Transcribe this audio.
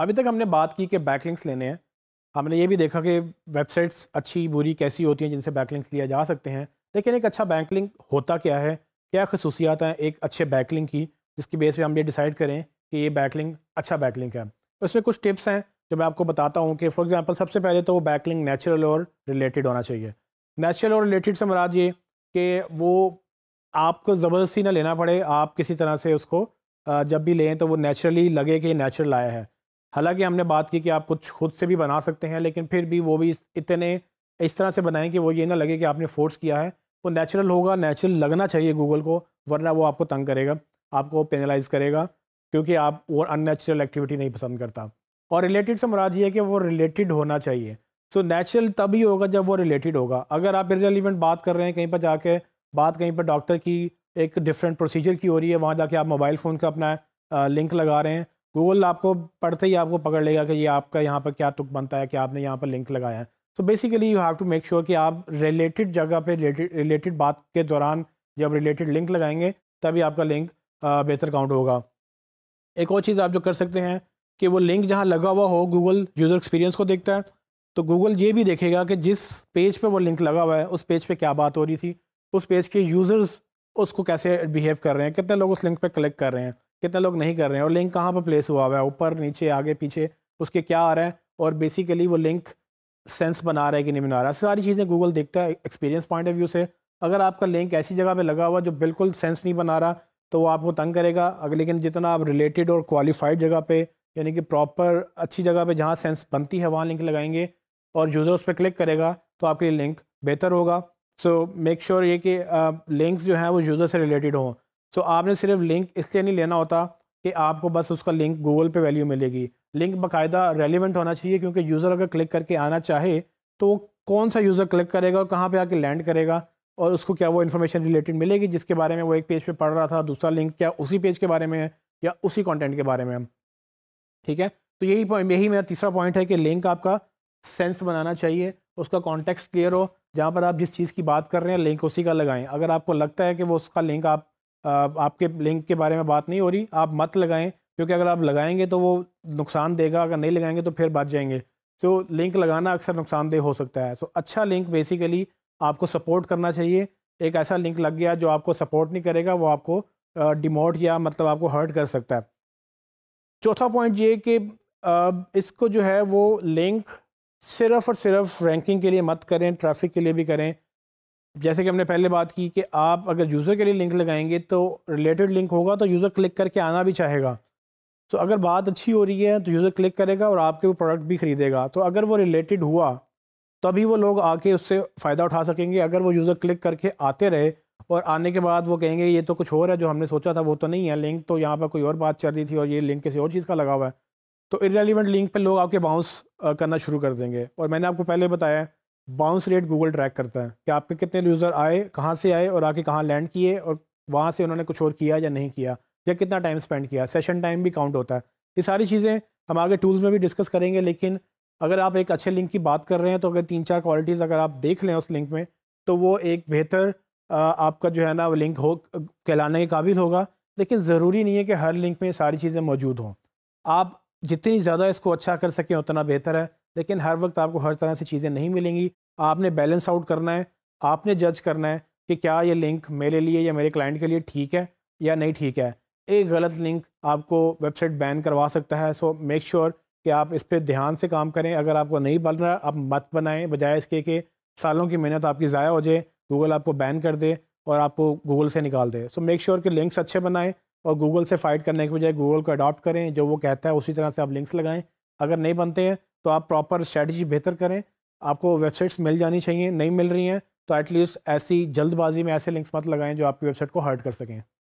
अभी तक हमने बात की कि बैकलिंक्स लेने हैं हमने ये भी देखा कि वेबसाइट्स अच्छी बुरी कैसी होती हैं जिनसे बैकलिंक्स लिया जा सकते हैं लेकिन एक अच्छा बैकलिंक होता क्या है क्या खसूसियात हैं एक अच्छे बैकलिंक की जिसकी बेस पे हम ये डिसाइड करें कि ये बैकलिंक अच्छा बैकलिंक है उसमें तो कुछ टिप्स हैं जो मैं आपको बताता हूँ कि फॉर एग्ज़ाम्पल सबसे पहले तो वो बैकलिंग नेचुरल और रिलेटेड होना चाहिए नेचुरल और रिलेटेड से मराज ये कि वो आपको ज़बरदस्ती ना लेना पड़े आप किसी तरह से उसको जब भी लें तो वो नेचुरली लगे कि ये नेचुरल आया है हालांकि हमने बात की कि आप कुछ खुद से भी बना सकते हैं लेकिन फिर भी वो भी इतने इस तरह से बनाएं कि वो ये ना लगे कि आपने फोर्स किया है वो तो नेचुरल होगा नेचुरल लगना चाहिए गूगल को वरना वो आपको तंग करेगा आपको पेनलाइज करेगा क्योंकि आप वो अननेचुरल एक्टिविटी नहीं पसंद करता और रिलेटेड से मुराद ये है कि वो रिलेटेड होना चाहिए सो नेचुरल नेचुरल तभी होगा जब वो रिलेटेड होगा अगर आप इरेलीवेंट बात कर रहे हैं कहीं पर जाके बात कहीं पर डॉक्टर की एक डिफरेंट प्रोसीजर की हो रही है वहाँ जाके आप मोबाइल फ़ोन का अपना लिंक लगा रहे हैं गूगल आपको पढ़ते ही आपको पकड़ लेगा कि ये आपका यहाँ पर क्या तुक बनता है कि आपने यहाँ पर लिंक लगाया है so basically you have to make sure कि आप रिलेटेड जगह पे रिलेटेड बात के दौरान जब रिलेटेड लिंक लगाएंगे तभी आपका लिंक बेहतर काउंट होगा एक और चीज़ आप जो कर सकते हैं कि वो लिंक जहाँ लगा हुआ हो गूगल यूज़र एक्सपीरियंस को देखता है तो गूगल ये भी देखेगा कि जिस पेज पर वो लिंक लगा हुआ है उस पेज पर क्या बात हो रही थी उस पेज के यूज़र्स उसको कैसे बिहेव कर रहे हैं कितने लोग उस लिंक पर क्लिक कर रहे हैं कितने लोग नहीं कर रहे हैं और लिंक कहाँ पर प्लेस हुआ हुआ है ऊपर नीचे आगे पीछे उसके क्या आ रहा है और बेसिकली वो लिंक सेंस बना रहा है कि नहीं बना रहा है सारी चीज़ें गूगल देखता है एक्सपीरियंस पॉइंट ऑफ व्यू से अगर आपका लिंक ऐसी जगह पे लगा हुआ जो बिल्कुल सेंस नहीं बना रहा तो वो आपको तंग करेगा अगर लेकिन जितना आप रिलेटेड और क्वालिफाइड जगह पे यानी कि प्रॉपर अच्छी जगह पे जहाँ सेंस बनती है वहाँ लिंक लगाएंगे और यूज़र उस पर क्लिक करेगा तो आपके लिए लिंक बेहतर होगा सो मेक श्योर ये कि लिंक्स जो हैं वो यूज़र से रिलेटेड हों सो आपने सिर्फ लिंक इसलिए नहीं लेना होता कि आपको बस उसका लिंक गूगल पे वैल्यू मिलेगी लिंक बाकायदा रेलिवेंट होना चाहिए क्योंकि यूज़र अगर क्लिक करके आना चाहे तो कौन सा यूज़र क्लिक करेगा और कहाँ पर आके लैंड करेगा और उसको क्या वो इन्फॉर्मेशन रिलेटेड मिलेगी जिसके बारे में वो एक पेज पर पढ़ रहा था दूसरा लिंक क्या उसी पेज के बारे में है या उसी कॉन्टेंट के बारे में हम ठीक है तो यही यही मेरा तीसरा पॉइंट है कि लिंक आपका सेंस बनाना चाहिए उसका कॉन्टेक्स्ट क्लियर हो जहाँ पर आप जिस चीज़ की बात कर रहे हैं लिंक उसी का लगाएं अगर आपको लगता है कि वो उसका लिंक आप आपके लिंक के बारे में बात नहीं हो रही आप मत लगाएं क्योंकि अगर आप लगाएंगे तो वो नुकसान देगा अगर नहीं लगाएंगे तो फिर बच जाएंगे तो लिंक लगाना अक्सर नुकसानदेह हो सकता है सो अच्छा लिंक बेसिकली आपको सपोर्ट करना चाहिए एक ऐसा लिंक लग गया जो आपको सपोर्ट नहीं करेगा वो आपको डिमोट या मतलब आपको हर्ट कर सकता है चौथा पॉइंट ये कि इसको जो है वो लिंक सिर्फ और सिर्फ रैंकिंग के लिए मत करें ट्रैफिक के लिए भी करें जैसे कि हमने पहले बात की कि आप अगर यूज़र के लिए लिंक लगाएंगे तो रिलेटेड लिंक होगा तो यूज़र क्लिक करके आना भी चाहेगा तो अगर बात अच्छी हो रही है तो यूज़र क्लिक करेगा और आपके वो प्रोडक्ट भी ख़रीदेगा तो अगर वो रिलेटेड हुआ तभी वो लोग आके उससे फ़ायदा उठा सकेंगे अगर वो यूज़र क्लिक करके आते रहे और आने के बाद वो कहेंगे ये तो कुछ और है जो हमने सोचा था वो तो नहीं है लिंक तो यहाँ पर कोई और बात चल रही थी और ये लिंक किसी और चीज़ का लगा हुआ है तो इरेलीवेंट लिंक पर लोग आपके बाउंस करना शुरू कर देंगे और मैंने आपको पहले बताया बाउंस रेट गूगल ट्रैक करता है कि आपके कितने यूज़र आए कहाँ से आए और आके कहाँ लैंड किए और वहाँ से उन्होंने कुछ और किया या नहीं किया या कितना टाइम स्पेंड किया सेशन टाइम भी काउंट होता है ये सारी चीज़ें हम आगे टूल्स में भी डिस्कस करेंगे लेकिन अगर आप एक अच्छे लिंक की बात कर रहे हैं तो अगर तीन चार क्वालिटीज़ अगर आप देख लें उस लिंक में तो वो एक बेहतर आपका जो है ना वो लिंक हो कहलाने के काबिल होगा लेकिन ज़रूरी नहीं है कि हर लिंक में सारी चीज़ें मौजूद हों आप जितनी ज़्यादा इसको अच्छा कर सकें उतना बेहतर है लेकिन हर वक्त आपको हर तरह से चीज़ें नहीं मिलेंगी आपने बैलेंस आउट करना है आपने जज करना है कि क्या ये लिंक मेरे लिए या मेरे क्लाइंट के लिए ठीक है या नहीं ठीक है एक गलत लिंक आपको वेबसाइट बैन करवा सकता है सो मेक श्योर कि आप इस पर ध्यान से काम करें अगर आपको नहीं बन रहा आप मत बनाएं बजाय इसके कि सालों की मेहनत आपकी ज़ाया हो जाए गूगल आपको बैन कर दे और आपको गूगल से निकाल दे सो मेक श्योर कि लिंक्स अच्छे बनाएं और गूगल से फाइट करने के बजाय गूगल को अडॉप्ट करें जो वो कहता है उसी तरह से आप लिंक्स लगाएं अगर नहीं बनते हैं तो आप प्रॉपर स्ट्रैटेजी बेहतर करें आपको वेबसाइट्स मिल जानी चाहिए नहीं मिल रही हैं तो एटलीस्ट ऐसी जल्दबाजी में ऐसे लिंक्स मत लगाएं जो आपकी वेबसाइट को हर्ट कर सकें